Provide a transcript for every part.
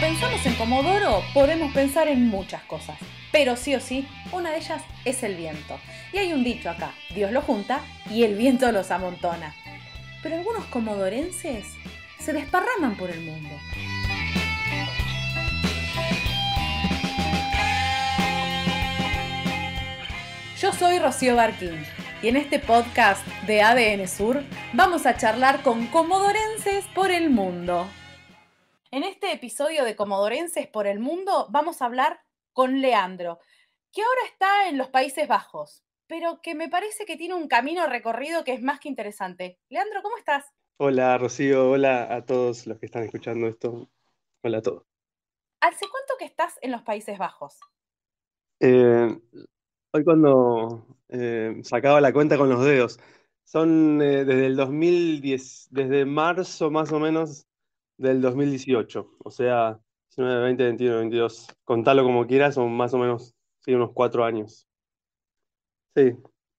pensamos en Comodoro podemos pensar en muchas cosas, pero sí o sí, una de ellas es el viento. Y hay un dicho acá, Dios lo junta y el viento los amontona. Pero algunos comodorenses se desparraman por el mundo. Yo soy Rocío Barquín y en este podcast de ADN Sur vamos a charlar con comodorenses por el mundo. En este episodio de Comodorenses por el Mundo vamos a hablar con Leandro, que ahora está en los Países Bajos, pero que me parece que tiene un camino recorrido que es más que interesante. Leandro, ¿cómo estás? Hola Rocío, hola a todos los que están escuchando esto. Hola a todos. ¿Hace cuánto que estás en los Países Bajos? Eh, hoy cuando eh, sacaba la cuenta con los dedos, son eh, desde el 2010, desde marzo más o menos del 2018. O sea, 19, 20, 21, 22. Contalo como quieras, son más o menos unos cuatro años. Sí.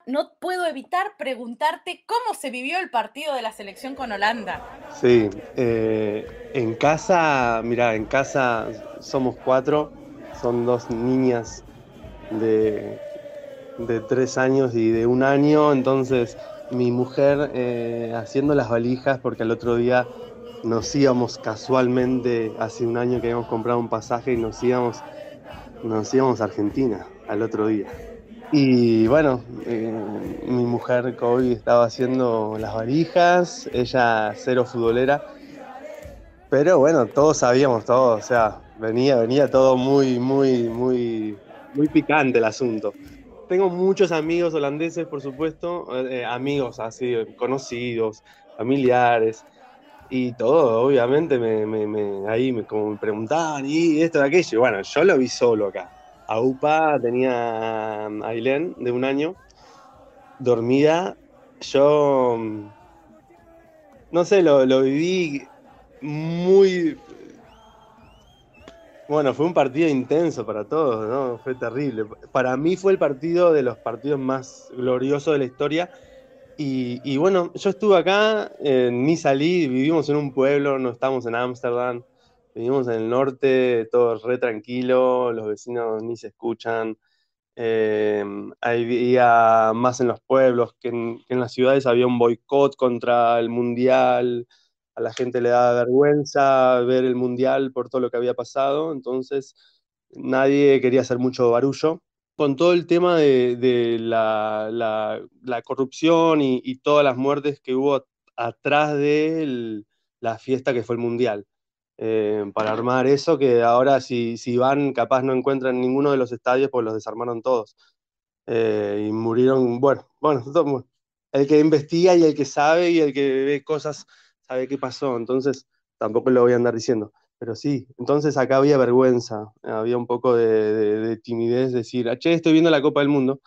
No puedo evitar preguntarte cómo se vivió el partido de la selección con Holanda. Sí, eh, en casa, mira, en casa somos cuatro, son dos niñas de, de tres años y de un año, entonces mi mujer eh, haciendo las valijas porque al otro día nos íbamos casualmente, hace un año que habíamos comprado un pasaje y nos íbamos, nos a Argentina al otro día. Y bueno, eh, mi mujer hoy estaba haciendo las varijas, ella cero futbolera, pero bueno, todos sabíamos todo, o sea, venía, venía todo muy, muy, muy, muy picante el asunto. Tengo muchos amigos holandeses, por supuesto, eh, amigos así, conocidos, familiares, y todo, obviamente, me, ahí me, como me preguntaban, y esto, de aquello. bueno, yo lo vi solo acá. A UPA tenía a Ailén, de un año, dormida. Yo, mm, no sé, lo, lo viví muy... Bueno, fue un partido intenso para todos, ¿no? Fue terrible. Para mí fue el partido de los partidos más gloriosos de la historia y, bueno, yo estuve acá, ni salí, vivimos en un pueblo, no estamos en Ámsterdam, vivimos en el norte, todo re tranquilo, los vecinos ni se escuchan. Em, había más en los pueblos que que en las ciudades, había un boicot contra el mundial, a la gente le daba vergüenza ver el mundial por todo lo que había pasado, entonces nadie quería hacer mucho barullo con todo el tema de, la, corrupción y, todas las muertes que hubo atrás de la fiesta que fue el Mundial. Eh, para armar eso, que ahora si, van, capaz no encuentran ninguno de los estadios, pues los desarmaron todos. Eh, y murieron, bueno, el que investiga y el que sabe y el que ve cosas sabe qué pasó, entonces tampoco lo voy a andar diciendo pero sí, entonces acá había vergüenza, había un poco de, de timidez, decir, ah, che, estoy viendo la Copa del Mundo.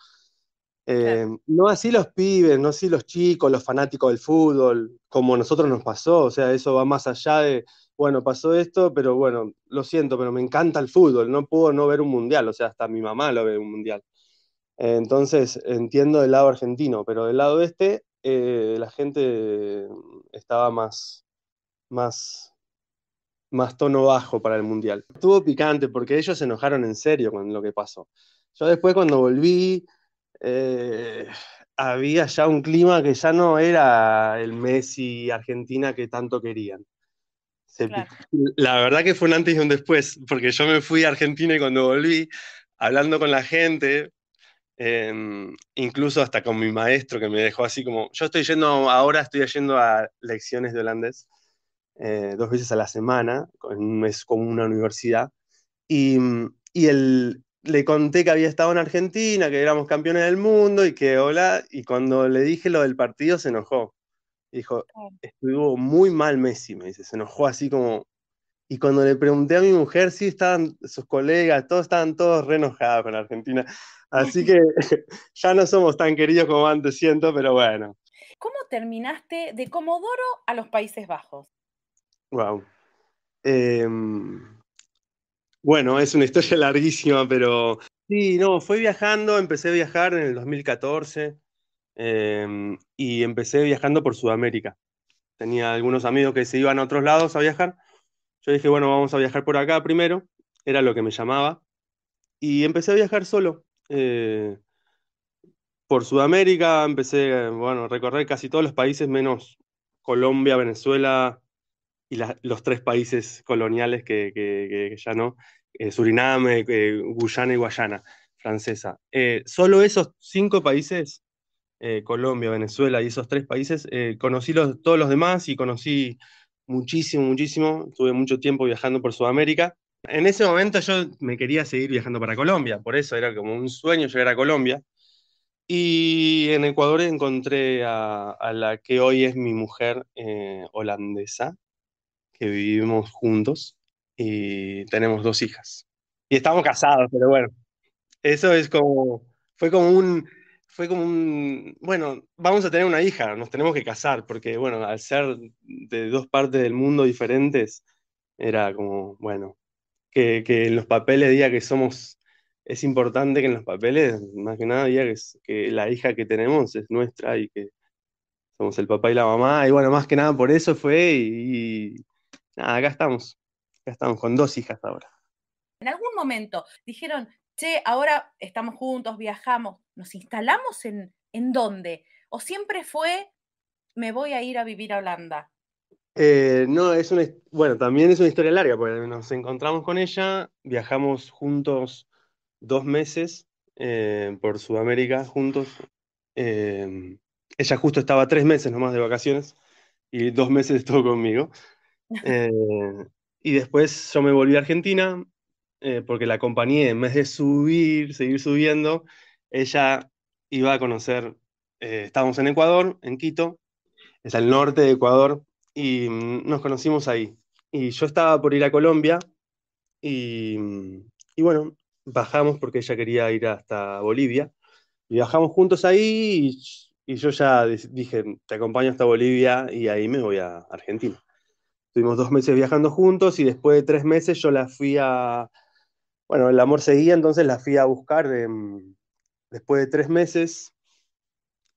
Em, no así los pibes, no así los chicos, los fanáticos del fútbol, como a nosotros nos pasó, o sea, eso va más allá de, bueno, pasó esto, pero bueno, lo siento, pero me encanta el fútbol, no puedo no ver un mundial, o sea, hasta mi mamá lo ve un mundial. entonces, entiendo del lado argentino, pero del lado este, eh, la gente estaba más, más, más tono bajo para el Mundial. Estuvo picante porque ellos se enojaron en serio con lo que pasó. Yo después cuando volví, eh, había ya un clima que ya no era el Messi Argentina que tanto querían. La verdad que fue un antes y un después, porque yo me fui a Argentina y cuando volví, hablando con la gente, em, incluso hasta con mi maestro que me dejó así como, yo estoy yendo, ahora estoy yendo a lecciones de holandés eh, dos veces a la semana, es como una universidad, y, y le conté que había estado en Argentina, que éramos campeones del mundo y que hola, y cuando le dije lo del partido se enojó. Dijo, estuvo muy mal Messi, me dice, se enojó así como... Y cuando le pregunté a mi mujer, si estaban sus colegas, todos estaban todos re enojados con Argentina. Así que ya no somos tan queridos como antes siento, pero bueno. ¿Cómo terminaste de Comodoro a los Países Bajos? Wow. Em, bueno, es una historia larguísima, pero sí, no, fui viajando, empecé a viajar en el 2014 em, y empecé viajando por Sudamérica. Tenía algunos amigos que se iban a otros lados a viajar. Yo dije, bueno, vamos a viajar por acá primero, era lo que me llamaba, y empecé a viajar solo. Eh, por Sudamérica empecé, bueno, a recorrer casi todos los países menos Colombia, Venezuela, y los tres países coloniales que, ya no, eh, Suriname, eh, Guyana y Guayana francesa. Eh, solo esos cinco países, Colombia, Venezuela y esos tres países, conocí todos los demás y conocí muchísimo, muchísimo. tuve mucho tiempo viajando por Sudamérica. En ese momento yo me quería seguir viajando para Colombia, por eso era como un sueño llegar a Colombia. Y en Ecuador encontré a la que hoy es mi mujer holandesa, que vivimos juntos y tenemos dos hijas. Y estamos casados, pero bueno, eso es como, fue como un, fue como un, bueno, vamos a tener una hija, nos tenemos que casar, porque bueno, al ser de dos partes del mundo diferentes, era como, bueno, que, que en los papeles diga que somos, es importante que en los papeles, más que nada, diga que, la hija que tenemos es nuestra y que somos el papá y la mamá, y bueno, más que nada por eso fue y nada, acá estamos. ya estamos con dos hijas ahora. En algún momento dijeron, che, ahora estamos juntos, viajamos, ¿nos instalamos en, en dónde? ¿O siempre fue, me voy a ir a vivir a Holanda? Eh, no, es una, bueno, también es una historia larga, porque nos encontramos con ella, viajamos juntos dos meses eh, por Sudamérica, juntos. Eh, ella justo estaba tres meses nomás de vacaciones y dos meses estuvo conmigo. Eh, y después yo me volví a Argentina eh, porque la compañía, en vez de subir, seguir subiendo, ella iba a conocer, eh, estábamos en Ecuador, en Quito, es al norte de Ecuador, y mm, nos conocimos ahí. Y yo estaba por ir a Colombia mm, y, bueno, bajamos porque ella quería ir hasta Bolivia. Y bajamos juntos ahí y yo ya dije, te acompaño hasta Bolivia y ahí me voy a Argentina. Estuvimos dos meses viajando juntos y después de tres meses yo la fui a... Bueno, el amor seguía, entonces la fui a buscar em, después de tres meses,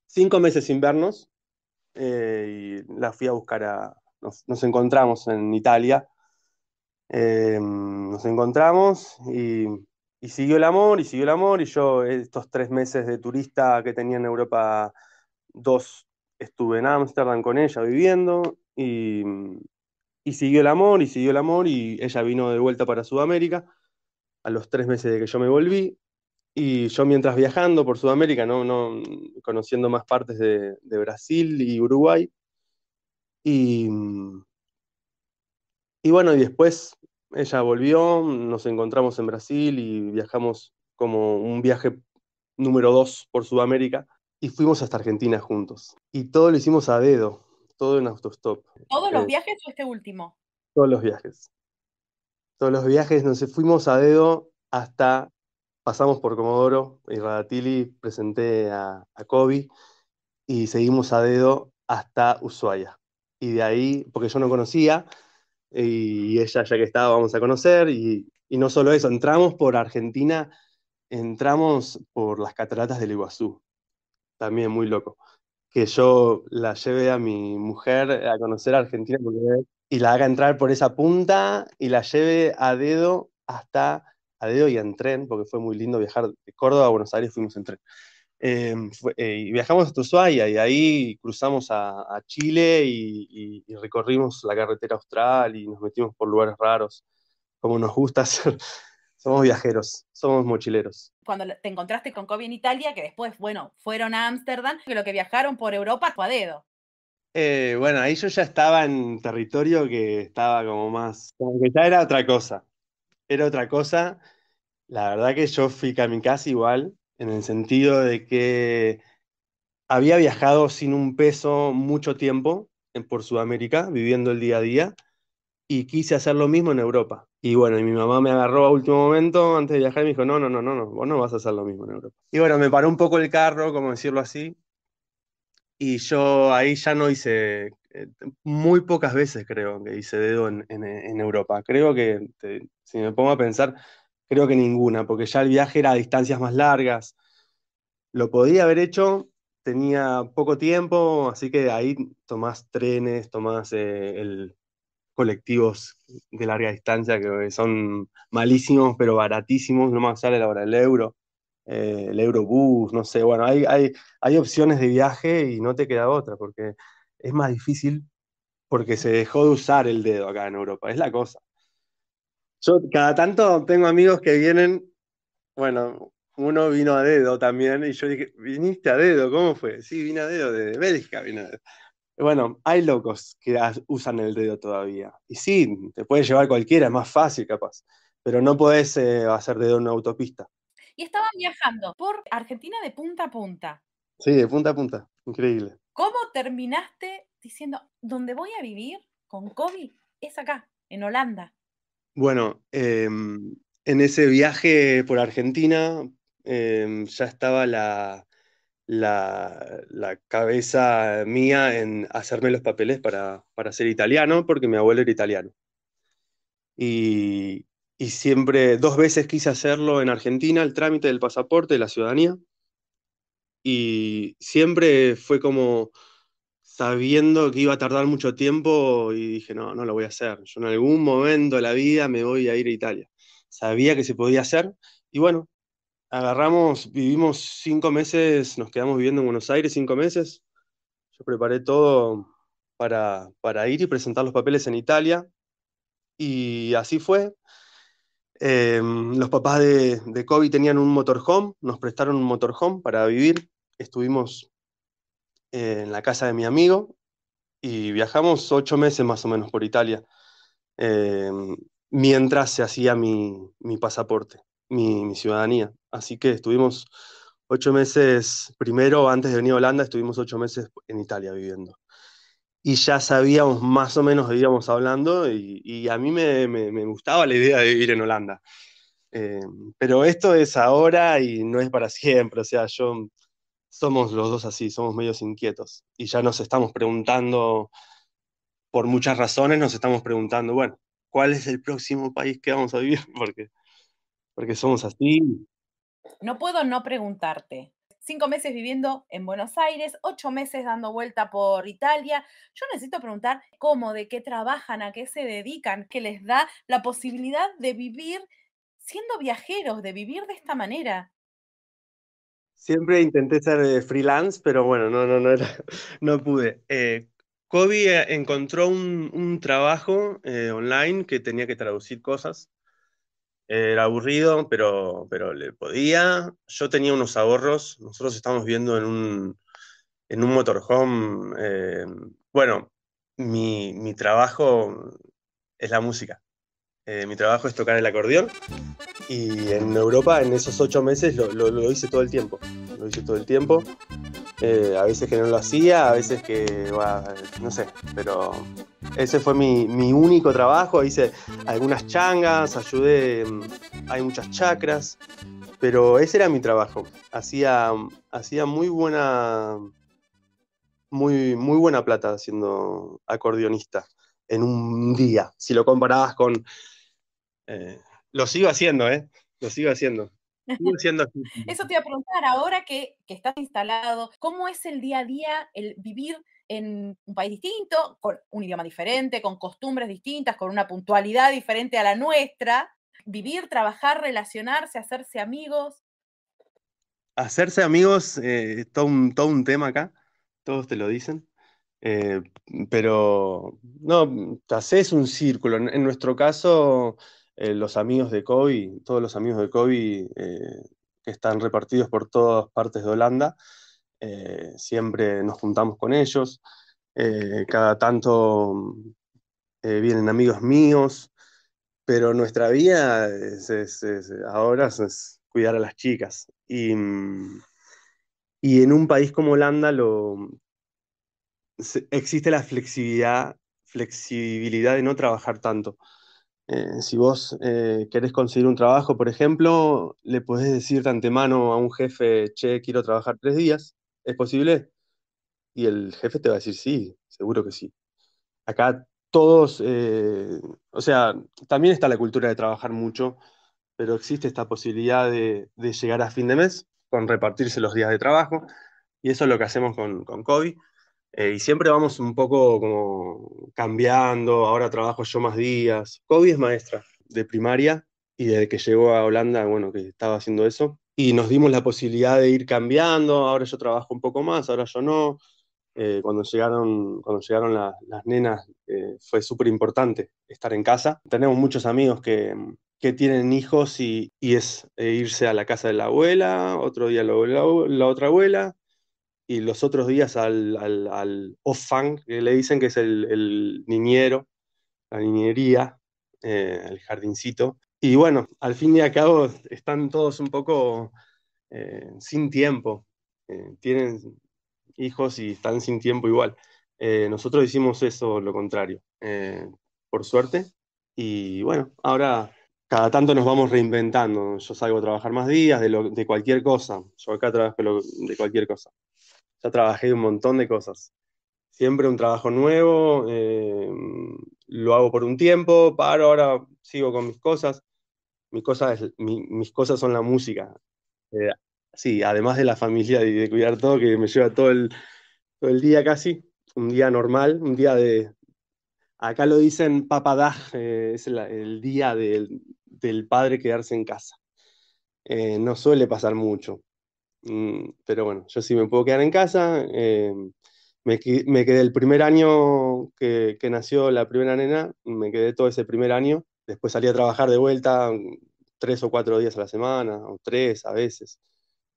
cinco meses sin vernos, eh, y la fui a buscar a... Nos, encontramos en Italia, em, nos encontramos y, y siguió el amor, y siguió el amor, y yo estos tres meses de turista que tenía en Europa, dos estuve en Ámsterdam con ella viviendo, y, y siguió el amor, y siguió el amor, y ella vino de vuelta para Sudamérica a los tres meses de que yo me volví. Y yo mientras viajando por Sudamérica, ¿no? no conociendo más partes de, Brasil y Uruguay. Y, y bueno, y después ella volvió, nos encontramos en Brasil y viajamos como un viaje número dos por Sudamérica y fuimos hasta Argentina juntos. Y todo lo hicimos a dedo todo en autostop. ¿Todos los eh, viajes o este último? Todos los viajes. Todos los viajes, nos fuimos a dedo hasta, pasamos por Comodoro y Radatili, presenté a, Kobe y seguimos a dedo hasta Ushuaia. Y de ahí, porque yo no conocía, y ella ya que estaba, vamos a conocer, y, y no solo eso, entramos por Argentina, entramos por las cataratas del Iguazú, también muy loco que yo la lleve a mi mujer a conocer a Argentina y la haga entrar por esa punta y la lleve a dedo hasta a dedo y en tren, porque fue muy lindo viajar de Córdoba a Buenos Aires, fuimos en tren. Em, eh, y viajamos a Ushuaia y ahí cruzamos a, Chile y recorrimos la carretera austral y nos metimos por lugares raros, como nos gusta hacer. Somos viajeros, somos mochileros. Cuando te encontraste con Kobe en Italia, que después, bueno, fueron a Ámsterdam, pero lo que viajaron por Europa fue a dedo. Eh, bueno, ahí yo ya estaba en territorio que estaba como más, como que ya era otra cosa. Era otra cosa. La verdad que yo fui casa igual, en el sentido de que había viajado sin un peso mucho tiempo por Sudamérica, viviendo el día a día, y quise hacer lo mismo en Europa. Y bueno, y mi mamá me agarró a último momento antes de viajar y me dijo, no, no, no, no, no, vos no vas a hacer lo mismo en Europa. Y bueno, me paró un poco el carro, como decirlo así, y yo ahí ya no hice, eh, muy pocas veces creo que hice dedo en, Europa. Creo que, si me pongo a pensar, creo que ninguna, porque ya el viaje era a distancias más largas. Lo podía haber hecho, tenía poco tiempo, así que ahí tomás trenes, tomás eh, el, colectivos de larga distancia que eh, son malísimos, pero baratísimos, no más sale ahora eh, el euro, el eurobus, no sé, bueno, hay, hay, hay opciones de viaje y no te queda otra, porque es más difícil porque se dejó de usar el dedo acá en Europa, es la cosa. Yo cada tanto tengo amigos que vienen, bueno, uno vino a dedo también, y yo dije, viniste a dedo, ¿cómo fue? Sí, vino a dedo, de Bélgica vine a dedo. Bueno, hay locos que usan el dedo todavía. Y sí, te puede llevar cualquiera, es más fácil capaz, pero no podés eh, hacer dedo en una autopista. Y estaban viajando por Argentina de punta a punta. Sí, de punta a punta, increíble. ¿Cómo terminaste diciendo, donde voy a vivir con COVID es acá, en Holanda? Bueno, em, en ese viaje por Argentina em, ya estaba la, la, cabeza mía en hacerme los papeles para, ser italiano, porque mi abuelo era italiano. Y, y siempre, dos veces quise hacerlo en Argentina, el trámite del pasaporte, de la ciudadanía, y siempre fue como sabiendo que iba a tardar mucho tiempo y dije, no, no lo voy a hacer, yo en algún momento de la vida me voy a ir a Italia. Sabía que se podía hacer y bueno, agarramos, vivimos cinco meses, nos quedamos viviendo en Buenos Aires cinco meses. Yo preparé todo para, para ir y presentar los papeles en Italia. Y así fue. Em, los papás de, de Kobe tenían un motorhome, nos prestaron un motorhome para vivir. Estuvimos eh, en la casa de mi amigo y viajamos ocho meses más o menos por Italia em, mientras se hacía mi pasaporte mi, ciudadanía. Así que estuvimos ocho meses, primero antes de venir a Holanda, estuvimos ocho meses en Italia viviendo. Y ya sabíamos más o menos de íbamos hablando y, a mí me, gustaba la idea de vivir en Holanda. Eh, pero esto es ahora y no es para siempre, o sea, yo somos los dos así, somos medios inquietos y ya nos estamos preguntando, por muchas razones nos estamos preguntando, bueno, ¿cuál es el próximo país que vamos a vivir? Porque porque somos así. No puedo no preguntarte. Cinco meses viviendo en Buenos Aires, ocho meses dando vuelta por Italia. Yo necesito preguntar cómo, de qué trabajan, a qué se dedican, ¿Qué les da la posibilidad de vivir siendo viajeros, de vivir de esta manera. Siempre intenté ser eh, freelance, pero bueno, no, no, no, era, no pude. Eh, Kobe eh, encontró un, trabajo eh, online que tenía que traducir cosas era aburrido, pero, pero le podía. Yo tenía unos ahorros. Nosotros estamos viendo en un, en un motorhome. Eh, bueno, mi, mi trabajo es la música. Eh, mi trabajo es tocar el acordeón y en Europa en esos ocho meses lo, hice todo el tiempo. Lo hice todo el tiempo. Eh, a veces que no lo hacía, a veces que, no sé, pero ese fue mi, único trabajo. Hice algunas changas, ayudé, mm, hay muchas chacras, pero ese era mi trabajo. Hacía, hacía muy buena, muy, muy buena plata siendo acordeonista en un día, si lo comparabas con eh, lo sigo haciendo, ¿eh? Lo sigo haciendo. Sigo haciendo Eso te iba a preguntar, ahora que, estás instalado, ¿cómo es el día a día el vivir en un país distinto, con un idioma diferente, con costumbres distintas, con una puntualidad diferente a la nuestra? Vivir, trabajar, relacionarse, hacerse amigos. Hacerse amigos eh, es todo, un, todo un tema acá, todos te lo dicen. Eh, pero no, haces un círculo. en nuestro caso, eh, los amigos de Kobe, todos los amigos de Kobe eh, que están repartidos por todas partes de Holanda, eh, siempre nos juntamos con ellos, cada tanto mm, vienen amigos míos, pero nuestra vida es, ahora es cuidar a las chicas. Mm, y, en un país como Holanda lo, existe la flexibilidad, flexibilidad de no trabajar tanto. Eh, si vos eh, querés conseguir un trabajo, por ejemplo, le podés decir de antemano a un jefe, che, quiero trabajar tres días, ¿es posible? Y el jefe te va a decir, sí, seguro que sí. Acá todos, eh, o sea, también está la cultura de trabajar mucho, pero existe esta posibilidad de, llegar a fin de mes con repartirse los días de trabajo, y eso es lo que hacemos con, con eh, y siempre vamos un poco como cambiando, ahora trabajo yo más días. Kobe es maestra de primaria y desde que llegó a Holanda, bueno, que estaba haciendo eso. Y nos dimos la posibilidad de ir cambiando, ahora yo trabajo un poco más, ahora yo no. Eh, cuando llegaron, cuando llegaron las nenas eh, fue súper importante estar en casa. Tenemos muchos amigos que, tienen hijos y, es irse a la casa de la abuela, otro día la otra abuela, y los otros días al, al, al que le dicen que es el, el niñero, la niñería, eh, el jardincito. Y bueno, al fin y al cabo están todos un poco eh, sin tiempo, eh, tienen hijos y están sin tiempo igual. nosotros hicimos eso, lo contrario, por suerte. Y bueno, ahora cada tanto nos vamos reinventando. Yo salgo a trabajar más días de, de cualquier cosa. Yo acá trabajo de cualquier cosa ya trabajé un montón de cosas. Siempre un trabajo nuevo, eh, lo hago por un tiempo, paro, ahora sigo con mis cosas. Mis cosas, mis cosas son la música. Eh, sí, además de la familia y de cuidar todo, que me lleva todo el, todo el día casi, un día normal, un día de... Acá lo dicen papadaj, eh, es el, día del, padre quedarse en casa. no suele pasar mucho, Mm, pero bueno, yo sí me puedo quedar en casa. Eh, me, quedé el primer año que, nació la primera nena, me quedé todo ese primer año. Después salí a trabajar de vuelta mm, tres o cuatro días a la semana, o tres a veces.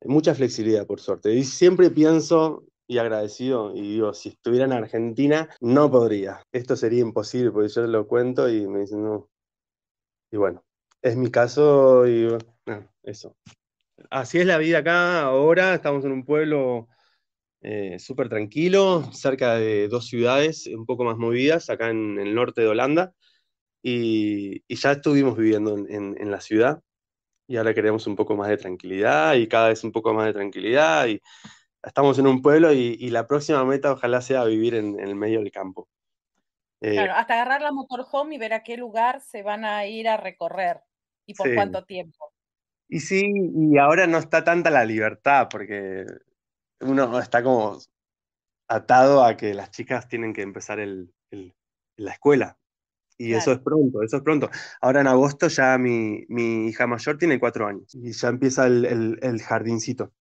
Eh, mucha flexibilidad, por suerte. Y siempre pienso y agradecido, y digo, si estuviera en Argentina, no podría. Esto sería imposible, porque yo lo cuento y me dicen, no. Y bueno, es mi caso y eso así es la vida acá ahora. Estamos en un pueblo eh, súper tranquilo, cerca de dos ciudades un poco más movidas, acá en, el norte de Holanda. Y, ya estuvimos viviendo en, la ciudad y ahora queremos un poco más de tranquilidad y cada vez un poco más de tranquilidad. Y estamos en un pueblo y, la próxima meta ojalá sea vivir en el medio del campo. Eh, claro, hasta agarrar la motorhome y ver a qué lugar se van a ir a recorrer y por cuánto tiempo. Y sí, y ahora no está tanta la libertad, porque uno está como atado a que las chicas tienen que empezar el, la escuela. Y eso es pronto, eso es pronto. Ahora en agosto ya mi, hija mayor tiene cuatro años y ya empieza el, el jardincito.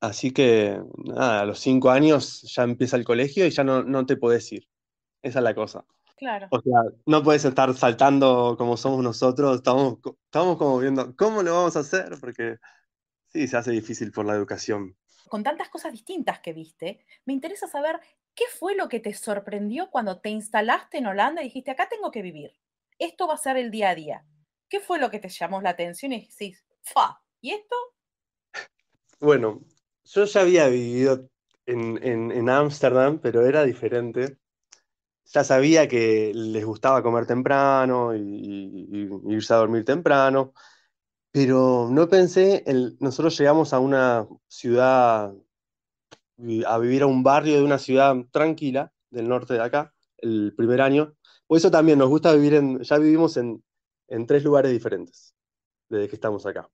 Así que, a los cinco años ya empieza el colegio y ya no, no te podés ir. Esa es la cosa. O sea, no puedes estar saltando como somos nosotros, estamos, estamos como viendo cómo lo vamos a hacer, porque sí, se hace difícil por la educación. Con tantas cosas distintas que viste, me interesa saber qué fue lo que te sorprendió cuando te instalaste en Holanda y dijiste, acá tengo que vivir, esto va a ser el día a día. ¿Qué fue lo que te llamó la atención y decís, fa, ¿y esto? Bueno, yo ya había vivido en Ámsterdam, en, pero era diferente ya sabía que les gustaba comer temprano y, irse a dormir temprano, pero no pensé, nosotros llegamos a una ciudad, a vivir a un barrio de una ciudad tranquila del norte de acá, el primer año. Por eso también nos gusta vivir en, ya vivimos en, tres lugares diferentes desde que estamos acá.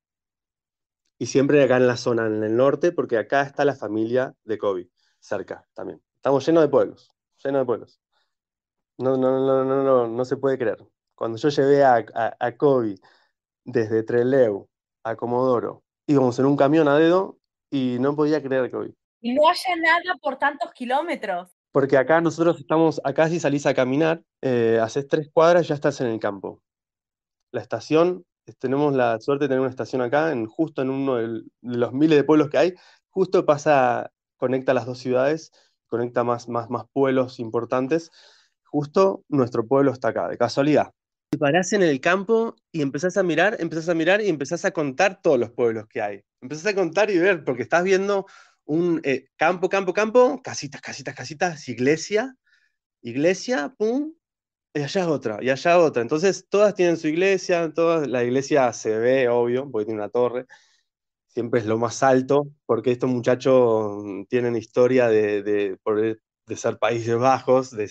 Y siempre acá en la zona, en el norte, porque acá está la familia de Kobe, cerca también. Estamos llenos de pueblos, llenos de pueblos. No, no, no, no, no, no se puede creer. Cuando yo llevé a, a, Kobe desde Treleu a Comodoro, íbamos en un camión a dedo y no podía creer Kobe. Y no haya nada por tantos kilómetros. Porque acá nosotros estamos, acá si salís a caminar, eh, haces tres cuadras ya estás en el campo. La estación, tenemos la suerte de tener una estación acá, en, justo en uno de los miles de pueblos que hay, justo pasa, conecta las dos ciudades, conecta más, más, más pueblos importantes justo nuestro pueblo está acá, de casualidad. Y parás en el campo y empezás a mirar, empezás a mirar y empezás a contar todos los pueblos que hay. Empezás a contar y ver, porque estás viendo un eh, campo, campo, campo, casitas, casitas, casitas, iglesia, iglesia, pum, y allá otra, y allá otra. Entonces todas tienen su iglesia, todas, la iglesia se ve, obvio, porque tiene una torre, siempre es lo más alto, porque estos muchachos mm, tienen historia de, de, de ser países bajos, de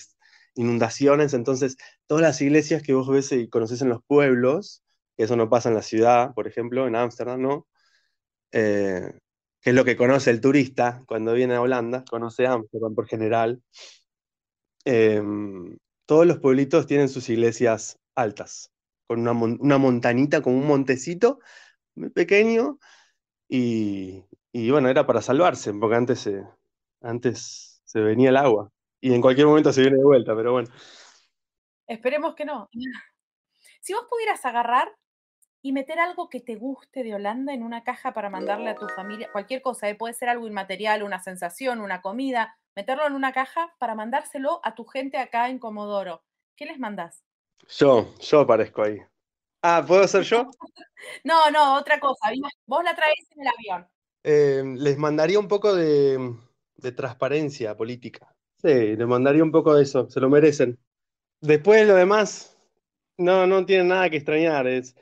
inundaciones, entonces todas las iglesias que vos ves y conoces en los pueblos, que eso no pasa en la ciudad, por ejemplo, en Ámsterdam, ¿no? Eh, que es lo que conoce el turista cuando viene a Holanda, conoce Ámsterdam por general. Em, todos los pueblitos tienen sus iglesias altas, con una, montanita, con un montecito pequeño, y, y, bueno, era para salvarse, porque antes antes se venía el agua y en cualquier momento se viene de vuelta, pero bueno. Esperemos que no. Si vos pudieras agarrar y meter algo que te guste de Holanda en una caja para mandarle a tu familia, cualquier cosa, ¿eh? puede ser algo inmaterial, una sensación, una comida, meterlo en una caja para mandárselo a tu gente acá en Comodoro. ¿Qué les mandás? Yo, yo aparezco ahí. Ah, ¿puedo ser yo? no, no, otra cosa. Vos la traes en el avión. Eh, les mandaría un poco de transparencia política. Sí, le mandaría un poco de eso, se lo merecen. Después lo demás, no, no tiene nada que extrañar. Es,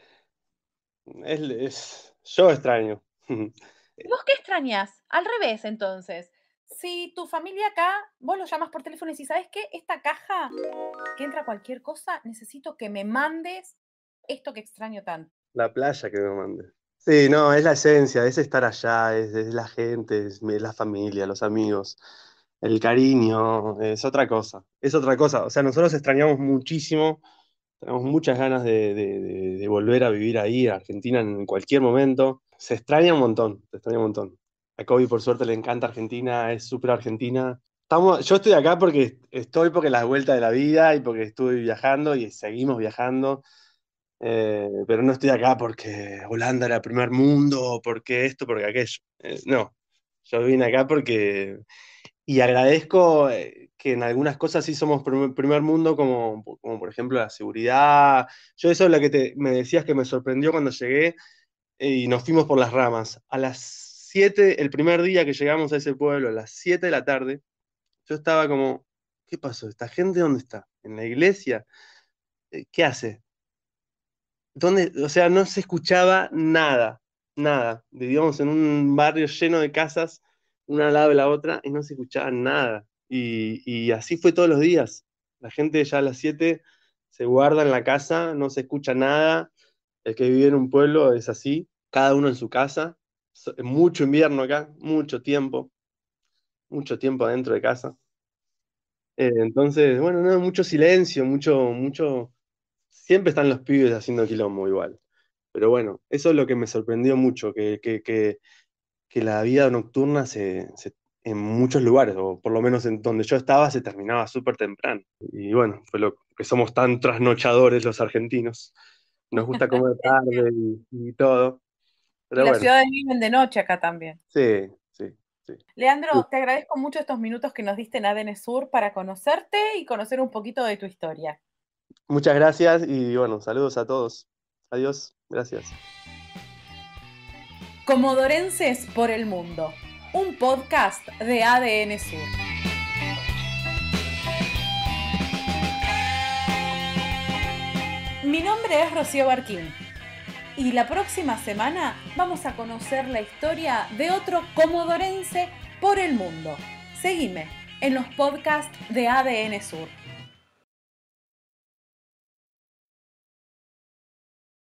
es, yo extraño. ¿Vos qué extrañas? Al revés, entonces. Si tu familia acá, vos los llamas por teléfono y decís, ¿sabes qué? Esta caja que entra cualquier cosa, necesito que me mandes esto que extraño tanto. La playa que me mandes. Sí, no, es la esencia, es estar allá, es, es la gente, es la familia, los amigos el cariño, es otra cosa, es otra cosa. O sea, nosotros extrañamos muchísimo, tenemos muchas ganas de, volver a vivir ahí, a Argentina, en cualquier momento. Se extraña un montón, se extraña un montón. A Kobe, por suerte, le encanta Argentina, es súper argentina. Estamos, yo estoy acá porque estoy porque las vueltas de la vida y porque estuve viajando y seguimos viajando. Eh, pero no estoy acá porque Holanda era primer mundo, porque esto, porque aquello. Eh, no, yo vine acá porque y agradezco eh, que en algunas cosas sí somos primer mundo, como, como por ejemplo la seguridad. Yo eso es lo que me decías que me sorprendió cuando llegué eh, y nos fuimos por las ramas. A las 7, el primer día que llegamos a ese pueblo, a las 7 de la tarde, yo estaba como, ¿qué pasó? ¿Esta gente dónde está? ¿En la iglesia? Eh, ¿Qué hace? ¿Dónde? O sea, no se escuchaba nada, nada. Vivíamos en un barrio lleno de casas una al lado de la otra y no se escuchaba nada. Y, así fue todos los días. La gente ya a las 7 se guarda en la casa, no se escucha nada. El que vive en un pueblo es así, cada uno en su casa. Mucho invierno acá, mucho tiempo, mucho tiempo adentro de casa. Eh, entonces, bueno, no, mucho silencio, mucho, mucho. Siempre están los pibes haciendo quilombo igual. Pero bueno, eso es lo que me sorprendió mucho, que, que, que la vida nocturna se, en muchos lugares, o por lo menos en donde yo estaba, se terminaba súper temprano. Y bueno, fue lo que somos tan trasnochadores los argentinos. Nos gusta comer tarde y, todo. Pero las ciudades viven de noche acá también. Sí, sí. Leandro, te agradezco mucho estos minutos que nos diste en ADN Sur para conocerte y conocer un poquito de tu historia. Muchas gracias y bueno, saludos a todos. Adiós, gracias. Comodorenses por el Mundo, un podcast de ADN Sur. Mi nombre es Rocío Barquín y la próxima semana vamos a conocer la historia de otro comodorense por el mundo. Seguime en los podcasts de ADN Sur.